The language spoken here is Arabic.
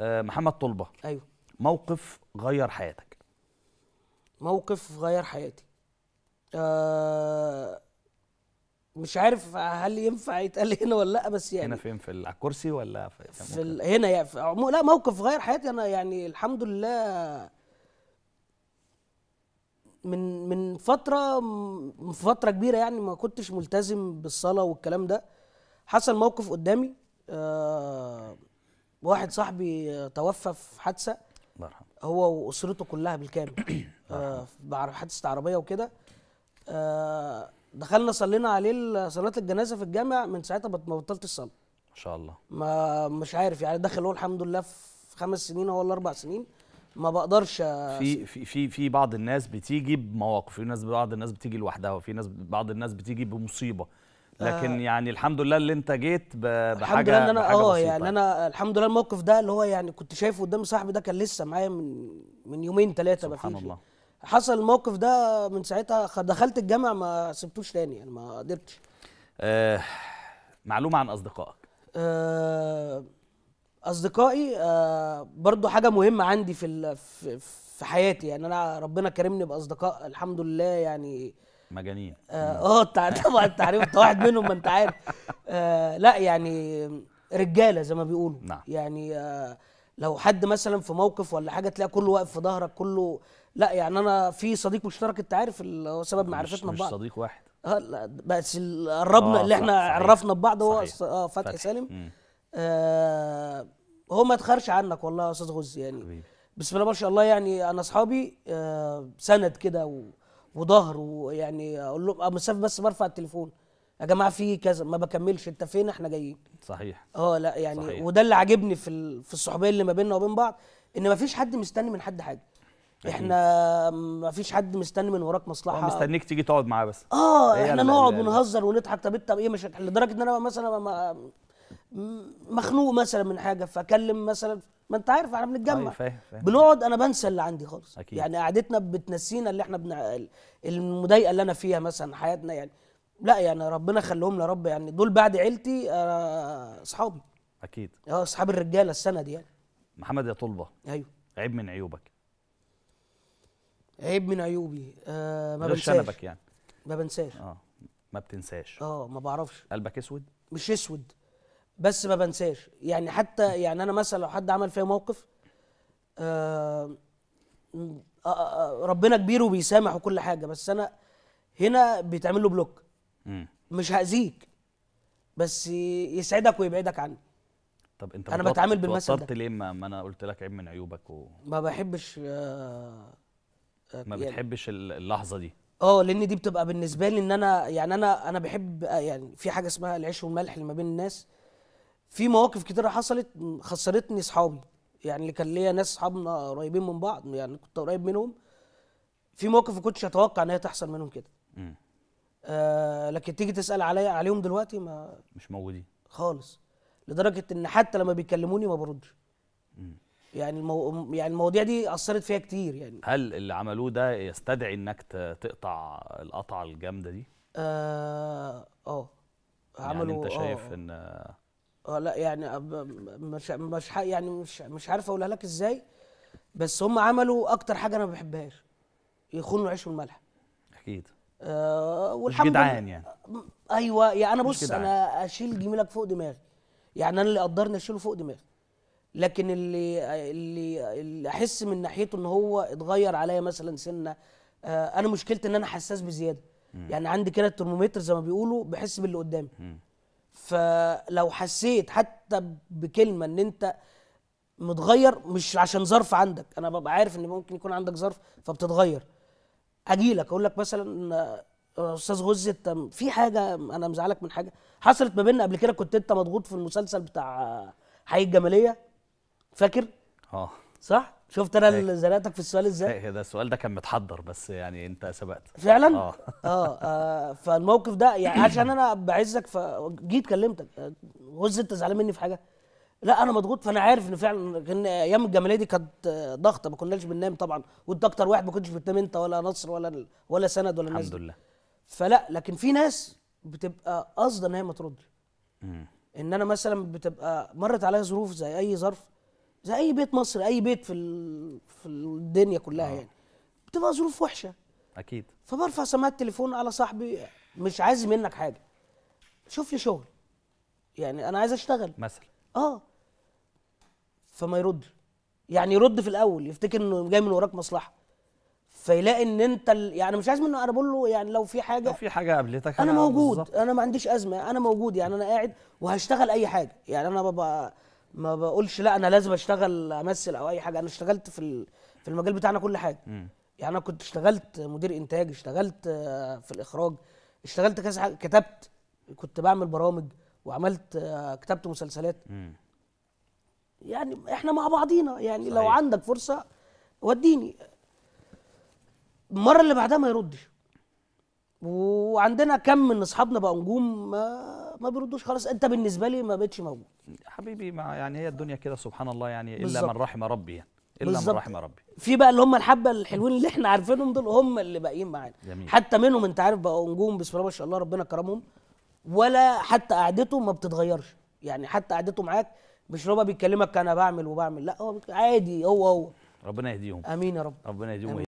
آه، محمد طلبه ايوه موقف غير حياتك موقف غير حياتي آه مش عارف هل ينفع يتقال هنا ولا لا بس يعني هنا فين في على الكرسي ولا في, في هنا يعني في... لا موقف غير حياتي انا يعني الحمد لله من من فتره من فتره كبيره يعني ما كنتش ملتزم بالصلاه والكلام ده حصل موقف قدامي آه واحد صاحبي توفى في حادثه هو واسرته كلها بالكامل آه حادثه عربيه وكده آه دخلنا صلينا عليه صلاه الجنازه في الجامع من ساعتها ما بطلت الصلاه ما شاء الله ما مش عارف يعني دخل هو الحمد لله في خمس سنين هو ولا اربع سنين ما بقدرش في في في بعض الناس بتيجي بمواقف في ناس بعض الناس بتيجي لوحدها وفي ناس بعض الناس بتيجي بمصيبه لكن آه. يعني الحمد لله اللي انت جيت بحاجه الحمد لله ان انا اه يعني, يعني انا الحمد لله الموقف ده اللي هو يعني كنت شايفه قدام صاحبي ده كان لسه معايا من من يومين ثلاثه سبحان الله حصل الموقف ده من ساعتها دخلت الجامع ما سبتوش تاني يعني ما قدرتش آه معلومه عن اصدقائك آه اصدقائي آه برضو حاجه مهمه عندي في في حياتي يعني انا ربنا كرمني باصدقاء الحمد لله يعني مجانين اه, آه، طبعا التعريف انت واحد منهم ما انت عارف آه لا يعني رجاله زي ما بيقولوا نعم. يعني آه لو حد مثلا في موقف ولا حاجه تلاقي كله واقف في ظهرك كله لا يعني انا في صديق مشترك انت عارف اللي هو سبب معرفتنا ببعض مش صديق واحد اه لا بس قربنا آه، اللي احنا صحيح. عرفنا ببعض هو اه فتحي سالم آه هو ما اتخرش عنك والله يا استاذ غز يعني حبيب. بسم الله ما شاء الله يعني انا اصحابي آه سند كده و... وظهر ويعني اقول ابو أه، مسافه بس برفع التليفون يا جماعه في كذا ما بكملش انت فين احنا جايين صحيح اه لا يعني صحيح. وده اللي عاجبني في في الصحوبيه اللي ما بيننا وبين بعض ان ما فيش حد مستني من حد حاجه احنا ما فيش حد مستني من وراك مصلحه مستنيك تيجي تقعد معاه بس اه احنا نقعد ونهزر ونضحك طب انت ايه مش لدرجه ان انا مثلا ما مخنوق مثلا من حاجه فاكلم مثلا ما انت عارف احنا أيوة، بنتجمع فاهم فاهم بنقعد انا بنسى اللي عندي خالص أكيد. يعني قعدتنا بتنسينا اللي احنا بن... المضايقه اللي انا فيها مثلا حياتنا يعني لا يعني ربنا خليهم لي يا رب يعني دول بعد عيلتي آه، اصحابي آه اكيد اه اصحاب الرجاله السنه دي يعني محمد يا طلبه ايوه عيب من عيوبك عيب من عيوبي آه ما بنساش شنبك يعني ما بنساش اه ما بتنساش اه ما بعرفش قلبك اسود مش اسود بس ما بنساش يعني حتى يعني انا مثلا لو حد عمل فيا موقف آه, آه،, آه، ربنا كبير وبيسامح وكل حاجه بس انا هنا بيتعمل له بلوك مش هاذيك بس يسعدك ويبعدك عني طب انت انا بتعامل بالمثل ده ليه ما انا قلت لك عيب من عيوبك و... ما بحبش آه, آه، ما يعني بتحبش اللحظه دي اه لان دي بتبقى بالنسبه لي ان انا يعني انا انا بحب يعني في حاجه اسمها العيش والملح اللي ما بين الناس في مواقف كتيره حصلت خسرتني اصحابي يعني اللي كان ليا ناس اصحابنا قريبين من بعض يعني كنت قريب منهم في مواقف ما كنتش اتوقع ان هي تحصل منهم كده آه لكن تيجي تسال عليا عليهم دلوقتي ما مش موجودين خالص لدرجه ان حتى لما بيكلموني ما بردش يعني المو... يعني المواضيع دي اثرت فيها كتير يعني هل اللي عملوه ده يستدعي انك تقطع القطعه الجامده دي؟ اه اه عملوا يعني انت آه، شايف آه. ان اه لا يعني آه، مش مش يعني مش مش عارف اقولها لك ازاي بس هم عملوا اكتر حاجه انا ما بحبهاش يخونوا عيش والملح اكيد آه والحمد لله جدعان يعني ايوه يعني انا بص انا اشيل جميلك فوق دماغي يعني انا اللي قدرني اشيله فوق دماغي لكن اللي اللي, اللي احس من ناحيته ان هو اتغير عليا مثلا سنه آه انا مشكلتي ان انا حساس بزياده م. يعني عندي كده الترمومتر زي ما بيقولوا بحس باللي قدامي م. فلو حسيت حتى بكلمه ان انت متغير مش عشان ظرف عندك انا ببقى عارف ان ممكن يكون عندك ظرف فبتتغير اجي لك اقول لك مثلا آه، استاذ غزة انت في حاجه انا مزعلك من حاجه حصلت ما بيننا قبل كده كنت انت مضغوط في المسلسل بتاع حي الجماليه فاكر اه صح شفت انا اللي زنقتك في السؤال ازاي؟ ده السؤال ده كان متحضر بس يعني انت سبقت فعلا؟ اه اه, آه، فالموقف ده يعني عشان انا بعزك فجيت كلمتك غز انت زعلان مني في حاجه؟ لا انا مضغوط فانا عارف ان فعلا كان ايام الجماليه دي كانت ضغطه ما كناش بننام طبعا وانت اكتر واحد ما كنتش بتنام انت ولا نصر ولا ولا سند ولا الناس الحمد لله فلا لكن في ناس بتبقى قاصده ان هي ما تردش ان انا مثلا بتبقى مرت عليا ظروف زي اي ظرف زي اي بيت مصري اي بيت في في الدنيا كلها آه. يعني بتبقى ظروف وحشه اكيد فبرفع سماعه التليفون على صاحبي مش عايز منك حاجه شوف لي شغل يعني انا عايز اشتغل مثلا اه فما يرد يعني يرد في الاول يفتكر انه جاي من وراك مصلحه فيلاقي ان انت ال... يعني مش عايز منه انا بقول له يعني لو في حاجه لو في حاجه قابلتك انا موجود بالزبط. انا ما عنديش ازمه انا موجود يعني انا قاعد وهشتغل اي حاجه يعني انا ببقى ما بقولش لا انا لازم اشتغل امثل او اي حاجه انا اشتغلت في في المجال بتاعنا كل حاجه م. يعني انا كنت اشتغلت مدير انتاج اشتغلت آه، في الاخراج اشتغلت كذا حاجه كتبت كنت بعمل برامج وعملت آه، كتبت مسلسلات م. يعني احنا مع بعضينا يعني صحيح. لو عندك فرصه وديني المره اللي بعدها ما يردش وعندنا كم من اصحابنا بقى نجوم آه، ما بيردوش خلاص انت بالنسبه لي ما بقتش موجود حبيبي ما يعني هي الدنيا كده سبحان الله يعني الا بالزبط. من رحم ربي يعني الا بالزبط. من رحم ربي في بقى اللي هم الحبه الحلوين اللي احنا عارفينهم دول هم اللي باقيين معانا حتى منهم انت عارف بقوا نجوم بسم الله ما شاء الله ربنا كرمهم ولا حتى قعدته ما بتتغيرش يعني حتى قعدته معاك مش هو بيكلمك انا بعمل وبعمل لا هو عادي هو هو ربنا يهديهم امين يا رب ربنا يهديهم